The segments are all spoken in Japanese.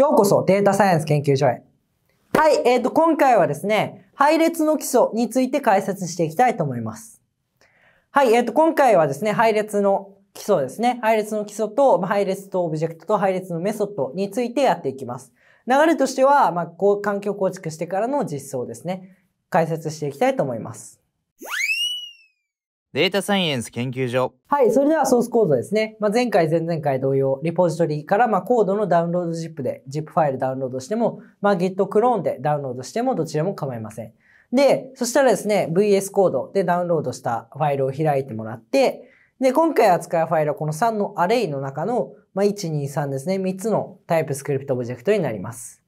ようこそデータサイエンス研究所へ。はい、えっ、ー、と、今回はですね、配列の基礎について解説していきたいと思います。はい、えっ、ー、と、今回はですね、配列の基礎ですね。配列の基礎と、配列とオブジェクトと配列のメソッドについてやっていきます。流れとしては、まあ、環境構築してからの実装ですね。解説していきたいと思います。データサイエンス研究所。はい、それではソースコードですね。まあ、前回、前々回同様、リポジトリからまあコードのダウンロード ZIP で、ZIP ファイルダウンロードしても、まあ、Git クローンでダウンロードしてもどちらも構いません。で、そしたらですね、VS コードでダウンロードしたファイルを開いてもらって、で、今回扱うファイルはこの3のアレイの中の、まあ、1、2、3ですね、3つのタイプスクリプトオブジェクトになります。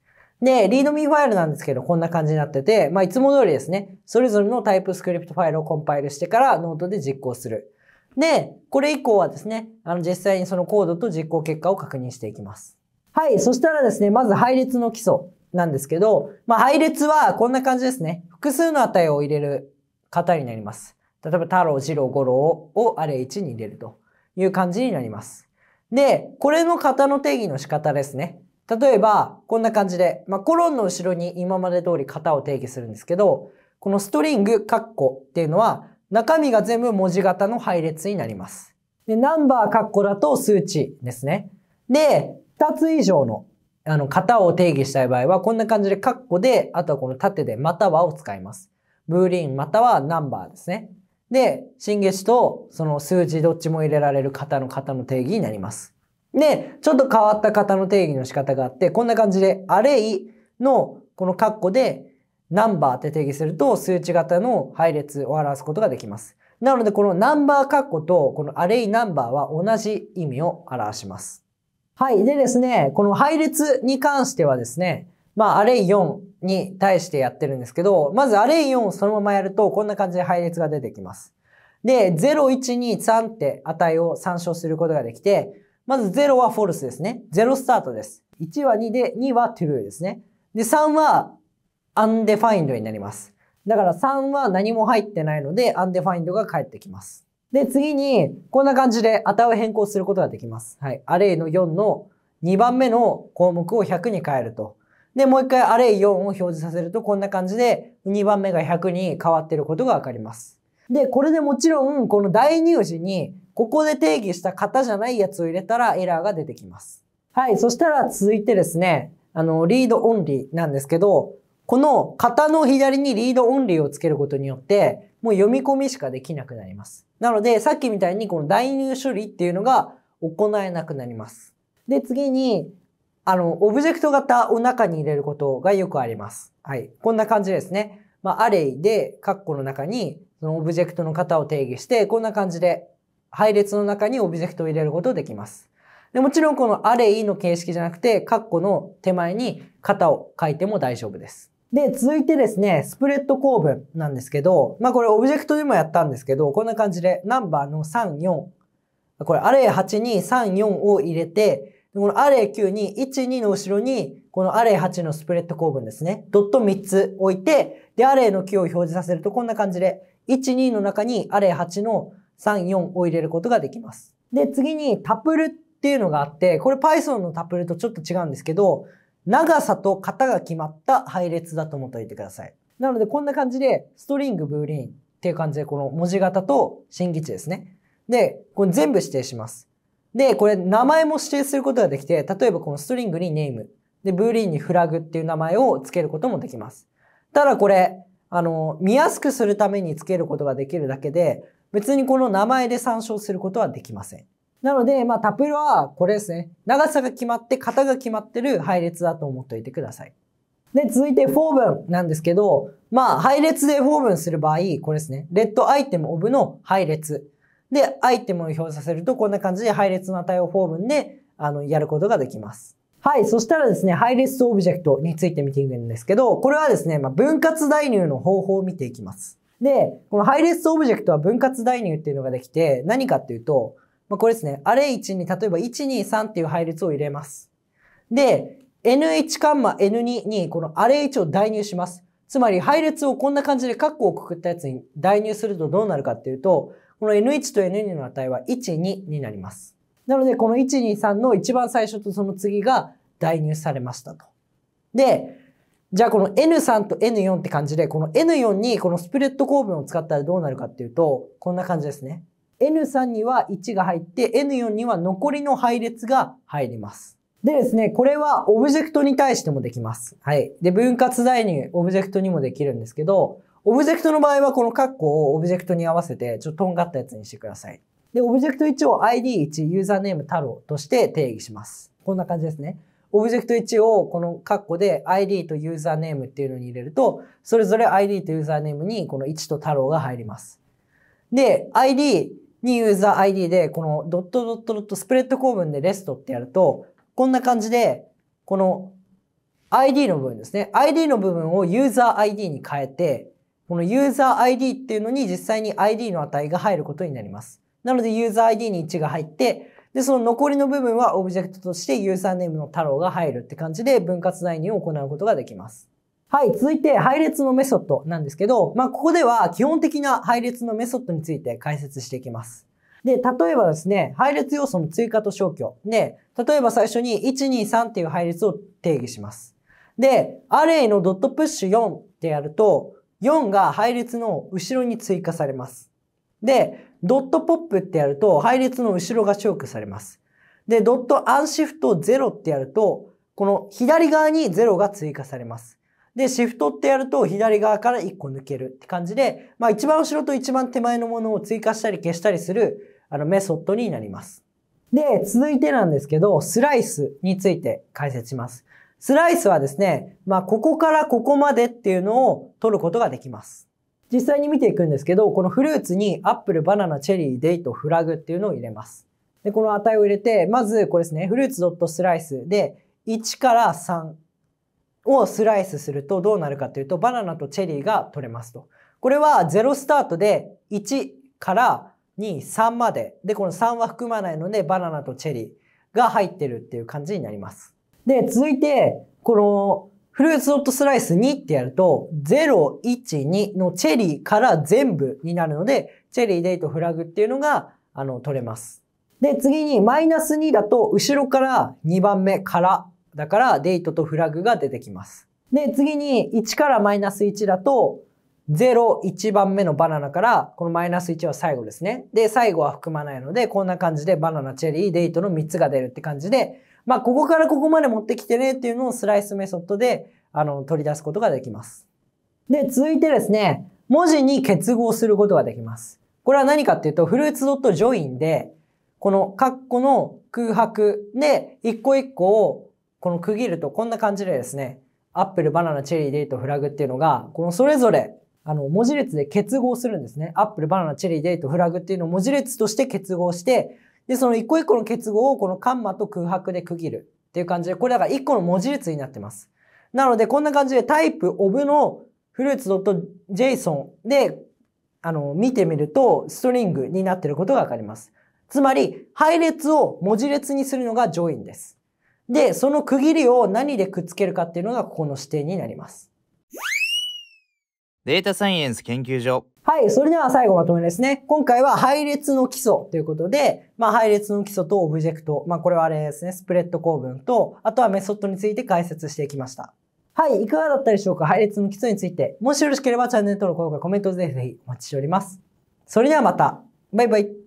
で、リードミーファイルなんですけど、こんな感じになってて、まあ、いつも通りですね、それぞれのタイプスクリプトファイルをコンパイルしてからノートで実行する。で、これ以降はですね、あの、実際にそのコードと実行結果を確認していきます。はい、そしたらですね、まず配列の基礎なんですけど、まあ、配列はこんな感じですね。複数の値を入れる型になります。例えば、太郎、次郎、五郎をアレ1に入れるという感じになります。で、これの型の定義の仕方ですね。例えば、こんな感じで、まあ、コロンの後ろに今まで通り型を定義するんですけど、このストリング、カッコっていうのは、中身が全部文字型の配列になります。で、ナンバーカッコだと数値ですね。で、2つ以上の、あの、型を定義したい場合は、こんな感じでカッコで、あとはこの縦で、またはを使います。ブーリンまたはナンバーですね。で、新月とその数字どっちも入れられる型の型の定義になります。で、ちょっと変わった型の定義の仕方があって、こんな感じで、アレイのこの括弧で、ナンバーって定義すると、数値型の配列を表すことができます。なので、このナンバー括弧と、このアレイナンバーは同じ意味を表します。はい。でですね、この配列に関してはですね、まあ、アレイ4に対してやってるんですけど、まずアレイ4をそのままやると、こんな感じで配列が出てきます。で、0、1、2、3って値を参照することができて、まず0はフォルスですね。0スタートです。1は2で、2は true ですね。で、3は undefined になります。だから3は何も入ってないので、undefined が返ってきます。で、次に、こんな感じで値を変更することができます。はい。アレイの4の2番目の項目を100に変えると。で、もう一回アレイ4を表示させると、こんな感じで2番目が100に変わっていることがわかります。で、これでもちろん、この代入時にここで定義した型じゃないやつを入れたらエラーが出てきます。はい。そしたら続いてですね、あの、リードオンリーなんですけど、この型の左にリードオンリーをつけることによって、もう読み込みしかできなくなります。なので、さっきみたいにこの代入処理っていうのが行えなくなります。で、次に、あの、オブジェクト型を中に入れることがよくあります。はい。こんな感じですね。まあ、アレイで、カッコの中に、そのオブジェクトの型を定義して、こんな感じで配列の中にオブジェクトを入れることができます。でもちろんこのアレイの形式じゃなくて、カッコの手前に型を書いても大丈夫です。で、続いてですね、スプレッド構文なんですけど、まあこれオブジェクトでもやったんですけど、こんな感じでナンバーの3、4、これアレイ8に3、4を入れて、このアレイ9に1、2の後ろに、このアレイ8のスプレッド構文ですね、ドット3つ置いて、で、アレイの9を表示させるとこんな感じで、1、2の中にアレイ8の3、4を入れることができます。で、次にタプルっていうのがあって、これ Python のタプルとちょっと違うんですけど、長さと型が決まった配列だと思っておいてください。なのでこんな感じで、ストリング、ブーリンっていう感じで、この文字型と新規地ですね。で、これ全部指定します。で、これ名前も指定することができて、例えばこのストリングにネーム、で、ブーリンにフラグっていう名前を付けることもできます。ただこれ、あの、見やすくするために付けることができるだけで、別にこの名前で参照することはできません。なので、まあ、タプルはこれですね。長さが決まって、型が決まってる配列だと思っておいてください。で、続いてフォブンなんですけど、まあ、配列でフォブンする場合、これですね。レッドアイテムオブの配列。で、アイテムを表示させると、こんな感じで配列の値をフォー分で、あの、やることができます。はい。そしたらですね、配列とオブジェクトについて見ていくんですけど、これはですね、まあ、分割代入の方法を見ていきます。で、この配列オブジェクトは分割代入っていうのができて、何かっていうと、まあ、これですね、アレ1に例えば123っていう配列を入れます。で、n1 カンマ n2 にこのアレ1を代入します。つまり配列をこんな感じでカッコをくくったやつに代入するとどうなるかっていうと、この n1 と n2 の値は1、2になります。なので、この1、2、3の一番最初とその次が代入されましたと。で、じゃあこの N3 と N4 って感じで、この N4 にこのスプレッド構文を使ったらどうなるかっていうと、こんな感じですね。N3 には1が入って、N4 には残りの配列が入ります。でですね、これはオブジェクトに対してもできます。はい。で、分割代入、オブジェクトにもできるんですけど、オブジェクトの場合はこのカッコをオブジェクトに合わせて、ちょっととんがったやつにしてください。で、オブジェクト1を ID1、ユーザーネーム太郎として定義します。こんな感じですね。オブジェクト1をこの括弧で ID とユーザーネームっていうのに入れると、それぞれ ID とユーザーネームにこの1と太郎が入ります。で、ID にユーザー ID で、このドットドットドットスプレッド構文でレストってやると、こんな感じで、この ID の部分ですね。ID の部分をユーザー ID に変えて、このユーザー ID っていうのに実際に ID の値が入ることになります。なのでユーザー ID に1が入って、で、その残りの部分はオブジェクトとしてユーザーネームの太郎が入るって感じで分割代入を行うことができます。はい、続いて配列のメソッドなんですけど、まあ、ここでは基本的な配列のメソッドについて解説していきます。で、例えばですね、配列要素の追加と消去。で、例えば最初に123っていう配列を定義します。で、アレイのドットプッシュ4ってやると、4が配列の後ろに追加されます。で、ドットポップってやると配列の後ろがチョークされます。で、ドットアンシフト0ってやると、この左側に0が追加されます。で、シフトってやると左側から1個抜けるって感じで、まあ一番後ろと一番手前のものを追加したり消したりするあのメソッドになります。で、続いてなんですけど、スライスについて解説します。スライスはですね、まあここからここまでっていうのを取ることができます。実際に見ていくんですけど、このフルーツにアップル、バナナ、チェリー、デイト、フラグっていうのを入れます。で、この値を入れて、まずこれですね、フルーツ .slice で1から3をスライスするとどうなるかというと、バナナとチェリーが取れますと。これは0スタートで1から2、3まで。で、この3は含まないので、バナナとチェリーが入ってるっていう感じになります。で、続いて、このフルーツドットスライス2ってやると、0、1、2のチェリーから全部になるので、チェリー、デート、フラグっていうのが、あの、取れます。で、次に、マイナス2だと、後ろから2番目から、だから、デートとフラグが出てきます。で、次に、1からマイナス1だと、0、1番目のバナナから、このマイナス1は最後ですね。で、最後は含まないので、こんな感じでバナナ、チェリー、デートの3つが出るって感じで、まあ、ここからここまで持ってきてねっていうのをスライスメソッドで、あの、取り出すことができます。で、続いてですね、文字に結合することができます。これは何かっていうと、フルーツドットジョインで、このカッコの空白で、一個一個をこの区切るとこんな感じでですね、アップル、バナナ、チェリー、デート、フラグっていうのが、このそれぞれ、あの、文字列で結合するんですね。アップル、バナナ、チェリー、デート、フラグっていうのを文字列として結合して、で、その一個一個の結合をこのカンマと空白で区切るっていう感じで、これだから一個の文字列になってます。なので、こんな感じでタイプオブのフルーツ .json で、あの、見てみると、ストリングになってることがわかります。つまり、配列を文字列にするのがジョインです。で、その区切りを何でくっつけるかっていうのがここの指定になります。データサイエンス研究所。はい。それでは最後まとめですね。今回は配列の基礎ということで、まあ配列の基礎とオブジェクト。まあこれはあれですね。スプレッド構文と、あとはメソッドについて解説していきました。はい。いかがだったでしょうか配列の基礎について。もしよろしければチャンネル登録、高評価、コメントぜひぜひお待ちしております。それではまた。バイバイ。